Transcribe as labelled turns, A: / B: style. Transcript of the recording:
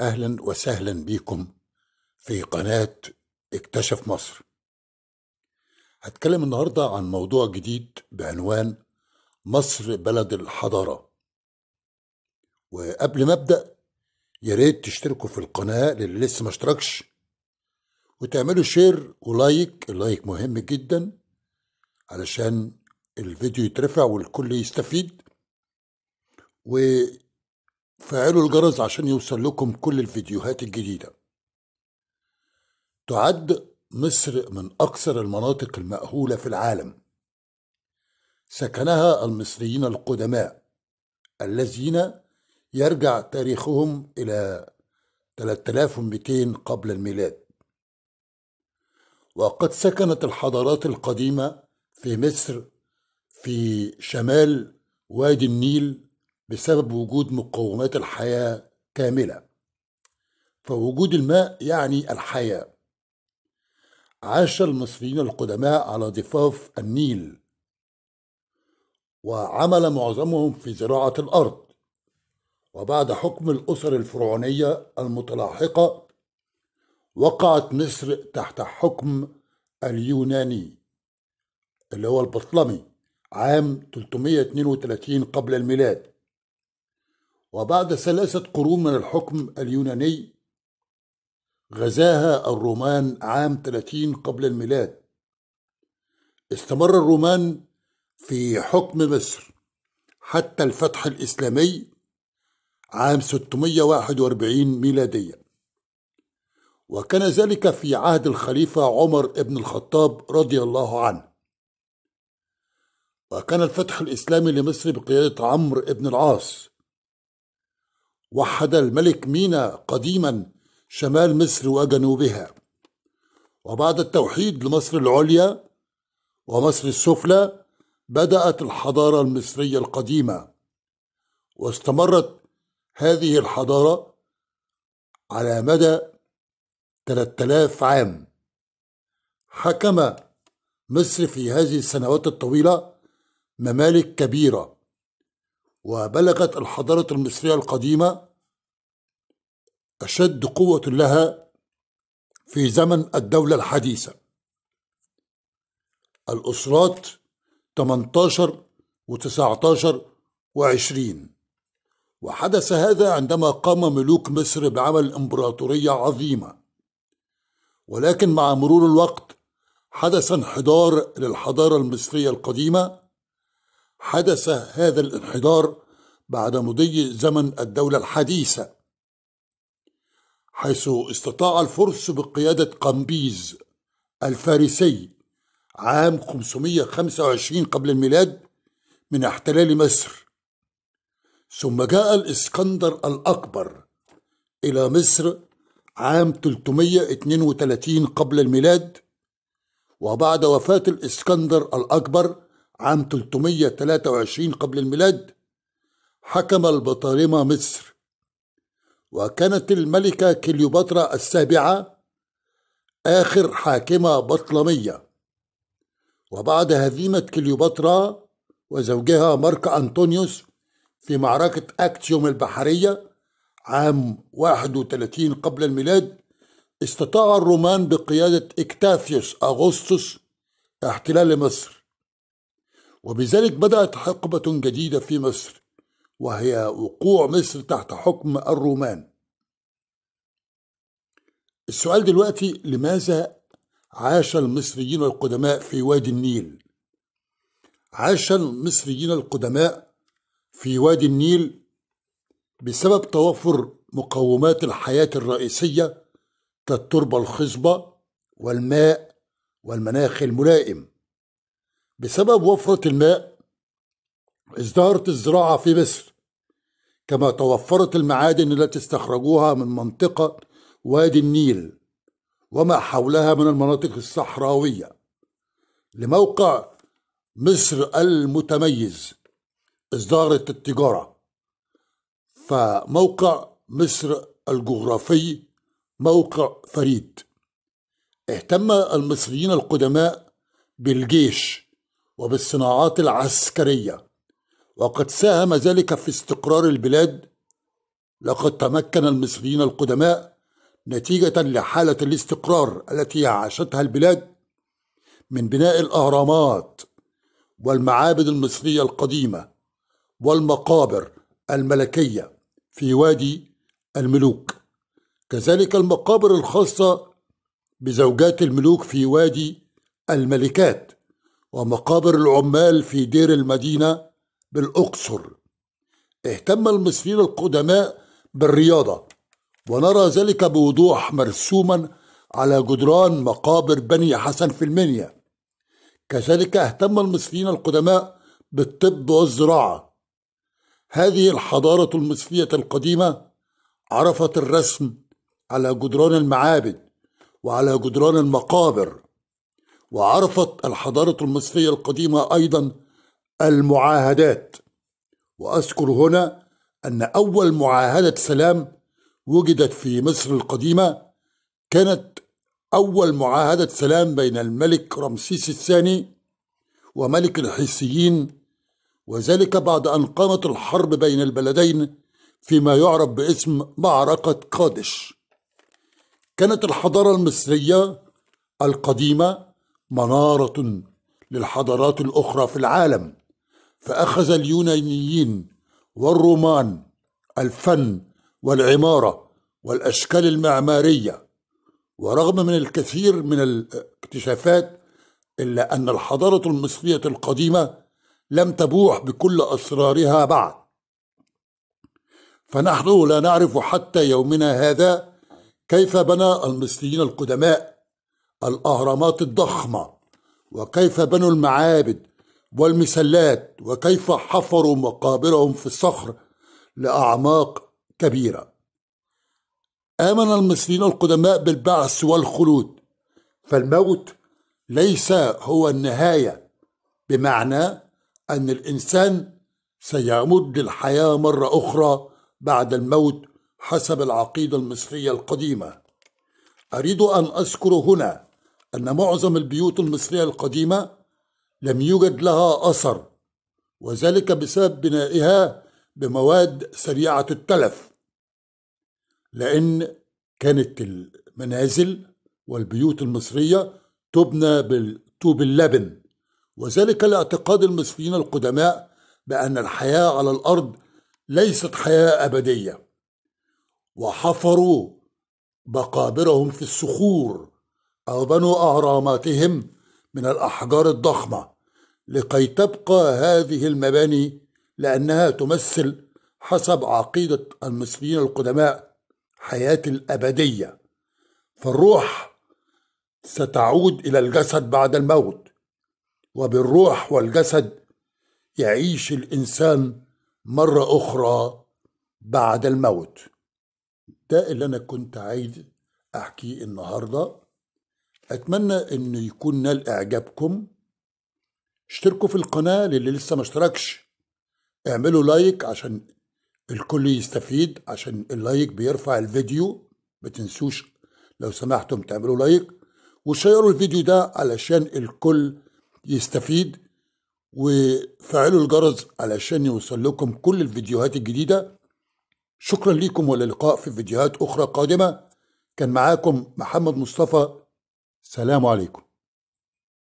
A: أهلا وسهلا بكم في قناة اكتشف مصر هتكلم النهاردة عن موضوع جديد بعنوان مصر بلد الحضارة وقبل ما أبدأ يا ريت تشتركوا في القناة للي لسه ما اشتركش وتعملوا شير ولايك اللايك مهم جدا علشان الفيديو يترفع والكل يستفيد و فعلوا الجرس عشان يوصل لكم كل الفيديوهات الجديدة تعد مصر من أكثر المناطق المأهولة في العالم سكنها المصريين القدماء الذين يرجع تاريخهم إلى 3200 قبل الميلاد وقد سكنت الحضارات القديمة في مصر في شمال وادي النيل بسبب وجود مقومات الحياة كاملة فوجود الماء يعني الحياة عاش المصريين القدماء على ضفاف النيل وعمل معظمهم في زراعة الأرض وبعد حكم الأسر الفرعونية المتلاحقة وقعت مصر تحت حكم اليوناني اللي هو البطلمي عام 332 قبل الميلاد وبعد ثلاثة قرون من الحكم اليوناني غزاها الرومان عام 30 قبل الميلاد استمر الرومان في حكم مصر حتى الفتح الإسلامي عام 641 ميلاديا وكان ذلك في عهد الخليفة عمر بن الخطاب رضي الله عنه وكان الفتح الإسلامي لمصر بقيادة عمرو بن العاص وحد الملك مينا قديما شمال مصر وجنوبها وبعد التوحيد لمصر العليا ومصر السفلى بدأت الحضارة المصرية القديمة واستمرت هذه الحضارة على مدى 3000 عام حكم مصر في هذه السنوات الطويلة ممالك كبيرة وبلغت الحضارة المصرية القديمة أشد قوة لها في زمن الدولة الحديثة الأسرات 18 و19 و20 وحدث هذا عندما قام ملوك مصر بعمل إمبراطورية عظيمة ولكن مع مرور الوقت حدث انحدار للحضارة المصرية القديمة حدث هذا الانحدار بعد مضي زمن الدولة الحديثة حيث استطاع الفرس بقيادة قمبيز الفارسي عام 525 قبل الميلاد من احتلال مصر ثم جاء الإسكندر الأكبر إلى مصر عام 332 قبل الميلاد وبعد وفاة الإسكندر الأكبر عام 323 قبل الميلاد حكم البطارمة مصر وكانت الملكة كليوباترا السابعة آخر حاكمة بطلمية وبعد هزيمة كليوباترا وزوجها مارك أنطونيوس في معركة أكتيوم البحرية عام 31 قبل الميلاد استطاع الرومان بقيادة إكتافيوس أغسطس احتلال مصر وبذلك بدأت حقبة جديدة في مصر وهي وقوع مصر تحت حكم الرومان السؤال دلوقتي لماذا عاش المصريين القدماء في وادي النيل عاش المصريين القدماء في وادي النيل بسبب توفر مقومات الحياة الرئيسية كالتربة الخصبة والماء والمناخ الملائم بسبب وفرة الماء ازدهرت الزراعة في مصر كما توفرت المعادن التي استخرجوها من منطقة وادي النيل وما حولها من المناطق الصحراوية لموقع مصر المتميز ازدهرت التجارة فموقع مصر الجغرافي موقع فريد اهتم المصريين القدماء بالجيش وبالصناعات العسكريه وقد ساهم ذلك في استقرار البلاد لقد تمكن المصريين القدماء نتيجه لحاله الاستقرار التي عاشتها البلاد من بناء الاهرامات والمعابد المصريه القديمه والمقابر الملكيه في وادي الملوك كذلك المقابر الخاصه بزوجات الملوك في وادي الملكات ومقابر العمال في دير المدينة بالأقصر اهتم المصريين القدماء بالرياضة ونرى ذلك بوضوح مرسوما على جدران مقابر بني حسن في المنيا كذلك اهتم المصريين القدماء بالطب والزراعة هذه الحضارة المصرية القديمة عرفت الرسم على جدران المعابد وعلى جدران المقابر وعرفت الحضارة المصرية القديمة أيضا المعاهدات وأذكر هنا أن أول معاهدة سلام وجدت في مصر القديمة كانت أول معاهدة سلام بين الملك رمسيس الثاني وملك الحسيين وذلك بعد أن قامت الحرب بين البلدين فيما يعرف باسم معركة قادش كانت الحضارة المصرية القديمة منارة للحضارات الأخرى في العالم فأخذ اليونانيين والرومان الفن والعمارة والأشكال المعمارية ورغم من الكثير من الاكتشافات إلا أن الحضارة المصرية القديمة لم تبوح بكل أسرارها بعد فنحن لا نعرف حتى يومنا هذا كيف بنى المصريين القدماء الأهرامات الضخمة وكيف بنوا المعابد والمسلات وكيف حفروا مقابرهم في الصخر لأعماق كبيرة آمن المصريين القدماء بالبعث والخلود فالموت ليس هو النهاية بمعنى أن الإنسان سيعود للحياة مرة أخرى بعد الموت حسب العقيدة المصرية القديمة أريد أن أذكر هنا أن معظم البيوت المصرية القديمة لم يوجد لها أثر وذلك بسبب بنائها بمواد سريعة التلف لأن كانت المنازل والبيوت المصرية تبنى بالطوب اللبن وذلك لاعتقاد المصريين القدماء بأن الحياة على الأرض ليست حياة أبدية وحفروا مقابرهم في الصخور أو بنوا أهراماتهم من الأحجار الضخمة لكي تبقى هذه المباني لأنها تمثل حسب عقيدة المصريين القدماء حياة الأبدية فالروح ستعود إلى الجسد بعد الموت وبالروح والجسد يعيش الإنسان مرة أخرى بعد الموت ده اللي أنا كنت عايز أحكيه النهارده أتمنى أن يكون نال إعجابكم اشتركوا في القناة للي لسه ما اشتركش اعملوا لايك عشان الكل يستفيد عشان اللايك بيرفع الفيديو ما تنسوش لو سمحتم تعملوا لايك وشيروا الفيديو ده علشان الكل يستفيد وفعلوا الجرس علشان يوصل لكم كل الفيديوهات الجديدة شكرا ليكم وللقاء في فيديوهات أخرى قادمة كان معاكم محمد مصطفى سلام عليكم